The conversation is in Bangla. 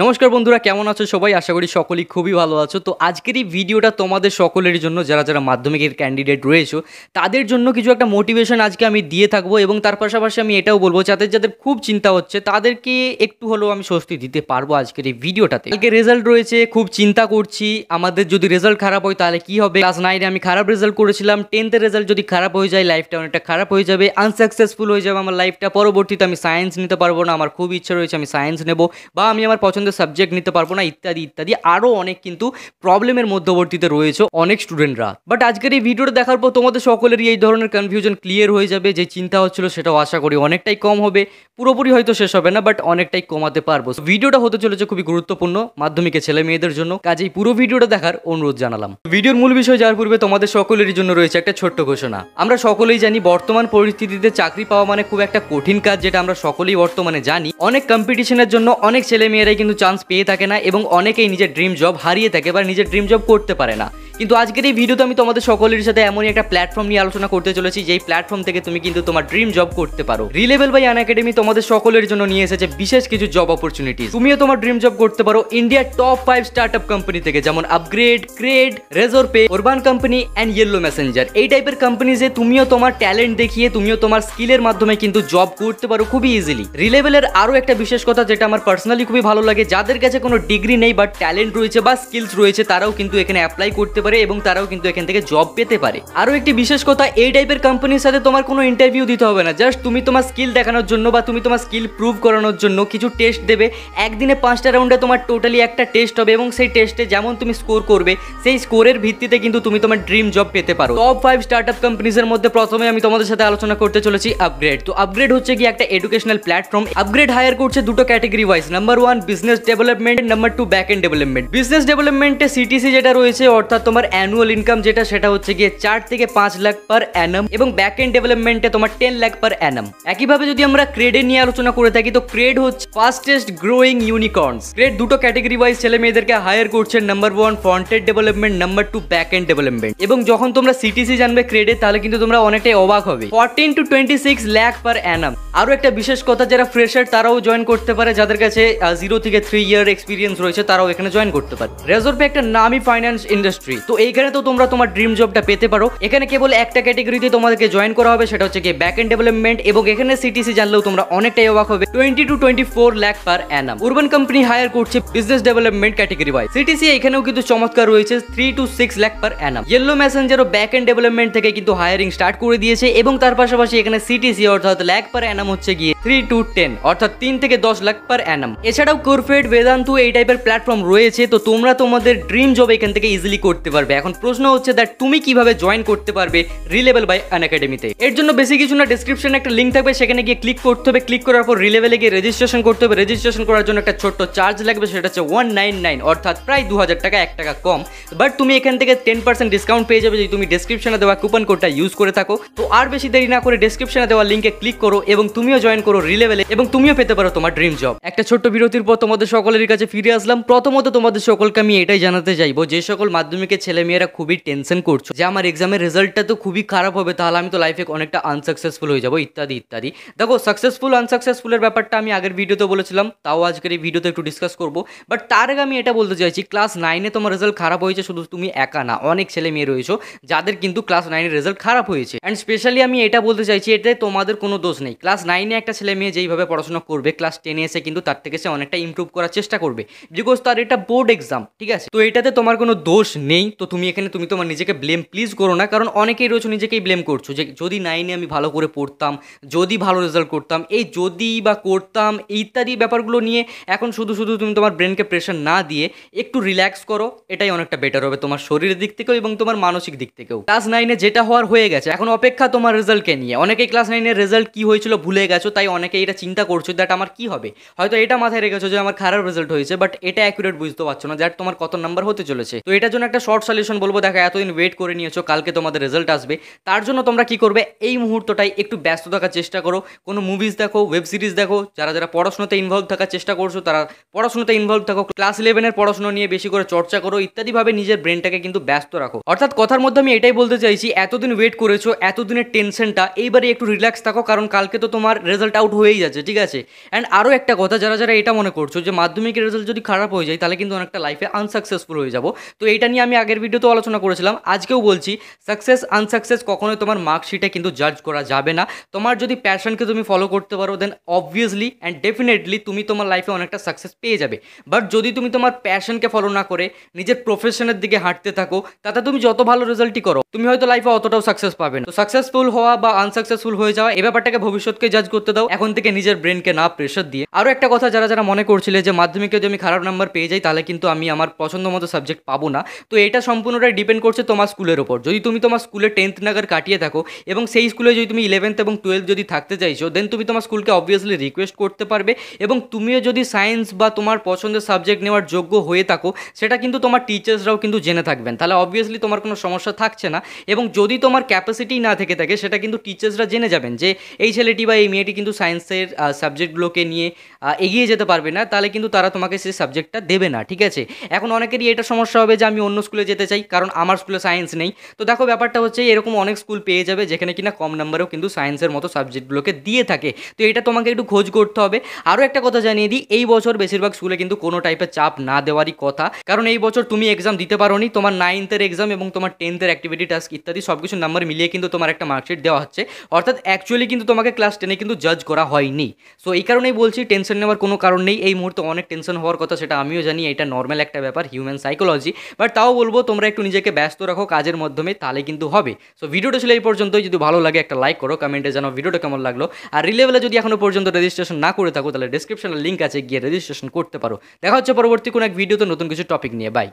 নমস্কার বন্ধুরা কেমন আছো সবাই আশা করি সকলেই খুবই ভালো আছো তো আজকের এই ভিডিওটা তোমাদের সকলের জন্য যারা যারা মাধ্যমিকের ক্যান্ডিডেট রয়েছো তাদের জন্য কিছু একটা মোটিভেশন আজকে আমি দিয়ে থাকবো এবং তার পাশাপাশি আমি এটাও বলবো যাদের যাদের খুব চিন্তা হচ্ছে তাদেরকে একটু হলেও আমি স্বস্তি দিতে পারবো আজকের এই ভিডিওটাতে আজকে রেজাল্ট রয়েছে খুব চিন্তা করছি আমাদের যদি রেজাল্ট খারাপ হয় তাহলে কি হবে ক্লাস নাইনে আমি খারাপ রেজাল্ট করেছিলাম টেন্থের রেজাল্ট যদি খারাপ হয়ে যায় লাইফটা অনেকটা খারাপ হয়ে যাবে আনসাকসেসফুল হয়ে যাবে আমার লাইফটা পরবর্তীতে আমি সায়েন্স নিতে পারবো না আমার খুব ইচ্ছা রয়েছে আমি সায়েন্স নেবো বা আমি আমার পছন্দ পছন্দের সাবজেক্ট নিতে পারবো না ইত্যাদি ইত্যাদি আরও অনেক কিন্তু প্রবলেমের মধ্যবর্তীতে রয়েছে অনেক স্টুডেন্টরা বাট আজকের এই ভিডিওটা দেখার পর তোমাদের সকলেরই এই ধরনের কনফিউশন ক্লিয়ার হয়ে যাবে যে চিন্তা হচ্ছিল সেটাও আশা করি অনেকটাই কম হবে পুরোপুরি হয়তো শেষ হবে না বাট অনেকটাই কমাতে পারবো ভিডিওটা হতে চলেছে খুবই গুরুত্বপূর্ণ মাধ্যমিকে ছেলে মেয়েদের জন্য কাজেই পুরো ভিডিওটা দেখার অনুরোধ জানালাম ভিডিওর মূল বিষয় যাওয়ার পূর্বে তোমাদের সকলেরই জন্য রয়েছে একটা ছোট্ট ঘোষণা আমরা সকলেই জানি বর্তমান পরিস্থিতিতে চাকরি পাওয়া মানে খুব একটা কঠিন কাজ যেটা আমরা সকলেই বর্তমানে জানি অনেক কম্পিটিশনের জন্য অনেক ছেলে মেয়েরাই কিন্তু কিন্তু চান্স পেয়ে থাকে না এবং অনেকেই নিজের ড্রিম জব হারিয়ে থাকে বা নিজের ড্রিম জব করতে পারে না কিন্তু আজকের এই ভিডিওতে আমি তোমাদের সকলের সাথে এমনই একটা প্ল্যাটফর্ম নিয়ে আলোচনা করতে চলেছি যেই প্ল্যাটফর্ম থেকে তুমি কিন্তু তোমার ড্রিম জব করতে পারো রিলেভেল বাই আন একাডেমি তোমাদের সকলের জন্য নিয়ে এসেছে বিশেষ কিছু জব অপরচুনিটি তুমিও তোমার ড্রিম জব করতে পারো ইন্ডিয়ার top five startup company থেকে যেমন Upgrad Cred Razorpay Urban company and Yellow Messenger এই টাইপের কোম্পানিজে তুমিও তোমার ট্যালেন্ট দেখিয়ে তুমিও তোমার স্কিলের মাধ্যমে কিন্তু জব করতে পারো খুবই ইজিলি রিলেবেলের আরও একটা বিশেষ কথা যেটা আমার পার্সোনালি খুবই ভালো লাগে যাদের কাছে কোনো ডিগ্রি নেই বা ট্যালেন্ট রয়েছে বা স্কিলস রয়েছে তারাও কিন্তু এখানে অ্যাপ্লাই করতে পারে করে এবং তারাও কিন্তু এখান থেকে জব পেতে পারে আরও একটি বিশেষ কথা এই টাইপের কোম্পানির সাথে তোমার কোনো ইন্টারভিউ দিতে হবে না জাস্ট তুমি তোমার স্কিল দেখানোর জন্য বা তুমি তোমার স্কিল প্রুভ করানোর জন্য কিছু টেস্ট দেবে একদিনে পাঁচটা রাউন্ডে তোমার টোটালি একটা টেস্ট হবে এবং সেই টেস্টে যেমন তুমি স্কোর করবে সেই স্কোরের ভিত্তিতে কিন্তু তুমি তোমার ড্রিম জব পেতে পারো টপ ফাইভ স্টার্ট আপ কোম্পানিজের মধ্যে প্রথমে আমি তোমাদের সাথে আলোচনা করতে চলেছি আপগ্রেড তো আপগ্রেড হচ্ছে কি একটা এডুকেশনাল প্ল্যাটফর্ম আপগ্রেড হায়ার করছে দুটো category wise number one business development number two back end development business ডেভেলপমেন্টে সিটিসি যেটা রয়েছে অর্থাৎ তোমার অ্যানুয়াল ইনকাম যেটা সেটা হচ্ছে গিয়ে চার থেকে পাঁচ লাখ পার অ্যানাম এবং ব্যাক এন্ড ডেভেলপমেন্টে তোমার টেন লাখ পার অ্যানাম একইভাবে যদি আমরা ক্রেডে নিয়ে আলোচনা করে থাকি তো ক্রেড হচ্ছে ফাস্টেস্ট গ্রোয়িং ইউনিকর্নস ক্রেড দুটো ক্যাটেগরি ওয়াইজ ছেলে মেয়েদেরকে হায়ার করছে number one frontend development number two back end development এবং যখন তোমরা সিটিসি জানবে ক্রেডে তাহলে কিন্তু তোমরা অনেকটাই অবাক হবে fourteen to twenty six lakh per annum আরও একটা বিশেষ কথা যারা ফ্রেশার তারাও জয়েন করতে পারে যাদের কাছে জিরো থেকে থ্রি ইয়ার এক্সপিরিয়েন্স রয়েছে তারাও এখানে জয়েন করতে পারে রেজর্পে একটা নামি ফাইন্যান্স ইন্ডাস্ট্রি তো এইখানে তো তোমরা তোমার ড্রিম জবটা পেতে পারো এখানে কেবল একটা ক্যাটেগরিতে তোমাদেরকে জয়েন করা হবে সেটা হচ্ছে কি ব্যাক এন্ড ডেভেলপমেন্ট এবং এখানে সিটিসি জানলেও তোমরা অনেকটাই অবাক হবে twenty to twenty four lakh per annum Urban company hire করছে business development category wise CTC এখানেও কিন্তু চমৎকার রয়েছে three to six lakh per annum Yellow ম্যাসেঞ্জারও ব্যাক এন্ড ডেভেলপমেন্ট থেকে কিন্তু হায়ারিং স্টার্ট করে দিয়েছে এবং তার পাশাপাশি এখানে সিটিসি অর্থাৎ ল্যাক পার অ্যানাম হচ্ছে গিয়ে থ্রি টু টেন অর্থাৎ তিন থেকে দশ লাখ পার অ্যানাম এছাড়াও কোরফেড বেদান্ত এই টাইপের প্ল্যাটফর্ম রয়েছে তো তোমরা তোমাদের ড্রিম জব এখান থেকে ইজিলি করতে পারবে এখন প্রশ্ন হচ্ছে দ্যাট তুমি কিভাবে জয়েন করতে পারবে রিলেবেল বাই আন একাডেমিতে এর জন্য বেশি কিছু না ডিসক্রিপশনে একটা লিঙ্ক থাকবে সেখানে গিয়ে ক্লিক করতে হবে ক্লিক করার পর রিলেবেলে গিয়ে রেজিস্ট্রেশন করতে হবে রেজিস্ট্রেশন করার জন্য একটা ছোট্ট চার্জ লাগবে সেটা হচ্ছে ওয়ান নাইন নাইন অর্থাৎ প্রায় দু হাজার টাকা এক টাকা কম বাট তুমি এখান থেকে টেন পার্সেন্ট ডিসকাউন্ট পেয়ে যাবে যদি তুমি ডিসক্রিপশনে দেওয়া কুপন কোডটা ইউজ করে থাকো তো আর বেশি দেরি না করে ডিসক্রিপশনে দেওয়া লিঙ্কে ক্লিক করো এবং তুমিও জয়েন করো রিলেবেলে এবং তুমিও পেতে পারো তোমার ড্রিম জব একটা ছোট্ট বিরতির পর তোমাদের সকলের কাছে ফিরে আসলাম প্রথমত তোমাদের সকলকে আমি এটাই জানাতে চাইবো যে সকল মাধ্যমিকে ছেলে মেয়েরা খুবই টেনশন করছো যে আমার এক্সামের রেজাল্টটা তো খুবই খারাপ হবে তাহলে আমি তো লাইফে অনেকটা আনসাকসেসফুল হয়ে যাবো ইত্যাদি ইত্যাদি দেখো সাকসেসফুল আনসাকসেসফুলের ব্যাপারটা আমি আগের ভিডিওতে বলেছিলাম তাও আজকের এই ভিডিওতে একটু ডিসকাস করবো বাট তার আগে আমি এটা বলতে চাইছি ক্লাস নাইনে তোমার রেজাল্ট খারাপ হয়েছে শুধু তুমি একা না অনেক ছেলে মেয়ে রয়েছো যাদের কিন্তু ক্লাস নাইনের রেজাল্ট খারাপ হয়েছে অ্যান্ড স্পেশালি আমি এটা বলতে চাইছি এটাই তোমাদের কোনো দোষ নেই ক্লাস নাইনে একটা ছেলে মেয়ে যেইভাবে পড়াশোনা করবে ক্লাস টেনে এসে কিন্তু তার থেকে সে অনেকটা ইম্প্রুভ করার চেষ্টা করবে বিকজ তার এটা বোর্ড এক্সাম ঠিক আছে তো এটাতে তোমার কোনো দোষ নেই তো তুমি এখানে তুমি তোমার নিজেকে ব্লেম প্লিজ করো না কারণ অনেকেই রয়েছে নিজেকেই ব্লেম করছো যে যদি নাইনে আমি ভালো করে পড়তাম যদি ভালো রেজাল্ট করতাম এই যদি বা করতাম ইত্যাদি ব্যাপারগুলো নিয়ে এখন শুধু শুধু তুমি তোমার ব্রেনকে প্রেশার না দিয়ে একটু রিল্যাক্স করো এটাই অনেকটা বেটার হবে তোমার শরীরের দিক থেকেও এবং তোমার মানসিক দিক থেকেও ক্লাস নাইনে যেটা হওয়ার হয়ে গেছে এখন অপেক্ষা তোমার রেজাল্টকে নিয়ে অনেকেই ক্লাস নাইনের রেজাল্ট কী হয়েছিল ভুলে গেছো তাই অনেকে এটা চিন্তা করছো দ্যাট আমার কি হবে হয়তো এটা মাথায় রেখেছো যে আমার খারাপ রেজাল্ট হয়েছে বাট এটা অ্যাকুরেট বুঝতে পারছো না যার তোমার কত নাম্বার হতে চলেছে তো এটার জন্য একটা শর্ট শর্ট সলিউশন বলবো দেখো এতদিন ওয়েট করে নিয়েছো কালকে তোমাদের রেজাল্ট আসবে তার জন্য তোমরা কি করবে এই মুহূর্তটাই একটু ব্যস্ত থাকার চেষ্টা করো কোনো মুভিজ দেখো ওয়েব সিরিজ দেখো যারা যারা পড়াশোনাতে ইনভলভ থাকার চেষ্টা করছো তারা পড়াশোনাতে ইনভলভ থাকো ক্লাস ইলেভেনের পড়াশোনা নিয়ে বেশি করে চর্চা করো ইত্যাদিভাবে নিজের ব্রেনটাকে কিন্তু ব্যস্ত রাখো অর্থাৎ কথার মধ্যে আমি এটাই বলতে চাইছি এতদিন ওয়েট করেছো এতদিনের টেনশনটা এইবারে একটু রিল্যাক্স থাকো কারণ কালকে তো তোমার রেজাল্ট আউট হয়েই যাচ্ছে ঠিক আছে অ্যান্ড আরও একটা কথা যারা যারা এটা মনে করছো যে মাধ্যমিকের রেজাল্ট যদি খারাপ হয়ে যায় তাহলে কিন্তু অনেকটা লাইফে আনসাকসেসফুল হয়ে যাবো তো এটা নিয়ে আমি আগে আগের ভিডিওতেও আলোচনা করেছিলাম আজকেও বলছি সাকসেস আনসাকসেস কখনোই তোমার মার্কশিটে কিন্তু জাজ করা যাবে না তোমার যদি প্যাশনকে তুমি ফলো করতে পারো দেন অবভিয়াসলি অ্যান্ড ডেফিনেটলি তুমি তোমার লাইফে অনেকটা সাকসেস পেয়ে যাবে বাট যদি তুমি তোমার প্যাশনকে ফলো না করে নিজের প্রফেশনের দিকে হাঁটতে থাকো তাতে তুমি যত ভালো রেজাল্টই করো তুমি হয়তো লাইফে অতটাও সাকসেস পাবে না তো সাকসেসফুল হওয়া বা আনসাকসেসফুল হয়ে যাওয়া এ ব্যাপারটাকে ভবিষ্যৎকে জাজ করতে দাও এখন থেকে নিজের ব্রেনকে না প্রেশার দিয়ে আরও একটা কথা যারা যারা মনে করছিলে যে মাধ্যমিকে যদি আমি খারাপ নাম্বার পেয়ে যাই তাহলে কিন্তু আমি আমার পছন্দ মতো সাবজেক্ট পাবো না তো এটা সম্পূর্ণটাই ডিপেন্ড করছে তোমার স্কুলের ওপর যদি তুমি তোমার স্কুলে টেন্থ নাগার কাটিয়ে থাকো এবং সেই স্কুলে যদি তুমি ইলেভেন্থ এবং টুয়েলভ যদি থাকতে চাইছো দেন তুমি তোমার স্কুলকে অবভিয়াসলি রিকোয়েস্ট করতে পারবে এবং তুমিও যদি সায়েন্স বা তোমার পছন্দের সাবজেক্ট নেওয়ার যোগ্য হয়ে থাকো সেটা কিন্তু তোমার টিচার্সরাও কিন্তু জেনে থাকবেন তাহলে অবভিয়াসলি তোমার কোনো সমস্যা থাকছে না এবং যদি তোমার ক্যাপাসিটি না থেকে থাকে সেটা কিন্তু টিচার্সরা জেনে যাবেন যে এই ছেলেটি বা এই মেয়েটি কিন্তু সায়েন্সের সাবজেক্টগুলোকে নিয়ে এগিয়ে যেতে পারবে না তাহলে কিন্তু তারা তোমাকে সেই সাবজেক্টটা দেবে না ঠিক আছে এখন অনেকেরই এটা সমস্যা হবে যে আমি অন্য স্কুলে যেতে চাই কারণ আমার স্কুলে সায়েন্স নেই তো দেখো ব্যাপারটা হচ্ছে এরকম অনেক স্কুল পেয়ে যাবে যেখানে কিনা কম নাম্বারেও কিন্তু সায়েন্সের মতো সাবজেক্টগুলোকে দিয়ে থাকে তো এটা তোমাকে একটু খোঁজ করতে হবে আরও একটা কথা জানিয়ে দিই এই বছর বেশিরভাগ স্কুলে কিন্তু কোনো টাইপের চাপ না দেওয়ারই কথা কারণ এই বছর তুমি এক্সাম দিতে পারো নি তোমার নাইন্থের এক্সাম এবং তোমার টেন্থের অ্যাক্টিভিটি টাস্ক ইত্যাদি সব কিছু নাম্বার মিলিয়ে কিন্তু তোমার একটা মার্কশিট দেওয়া হচ্ছে অর্থাৎ অ্যাকচুয়ালি কিন্তু তোমাকে ক্লাস টেনে কিন্তু জাজ করা হয়নি সো এই কারণেই বলছি টেনশন নেওয়ার কোনো কারণ নেই এই মুহূর্তে অনেক টেনশন হওয়ার কথা সেটা আমিও জানি এটা নর্মাল একটা ব্যাপার হিউম্যান সাইকোলজি বাট তাও বলবো বলবো তোমরা একটু নিজেকে ব্যস্ত রাখো কাজের মাধ্যমে তাহলে কিন্তু হবে সো ভিডিওটা ছিল এই পর্যন্তই যদি ভালো লাগে একটা লাইক করো কমেন্টে জানো ভিডিওটা কেমন লাগলো আর রিলেভেলে যদি এখনো পর্যন্ত রেজিস্ট্রেশন না করে থাকো তাহলে ডিসক্রিপশনের লিঙ্ক আছে গিয়ে রেজিস্ট্রেশন করতে পারো দেখা হচ্ছে পরবর্তী কোনো এক ভিডিওতে নতুন কিছু টপিক নিয়ে বাই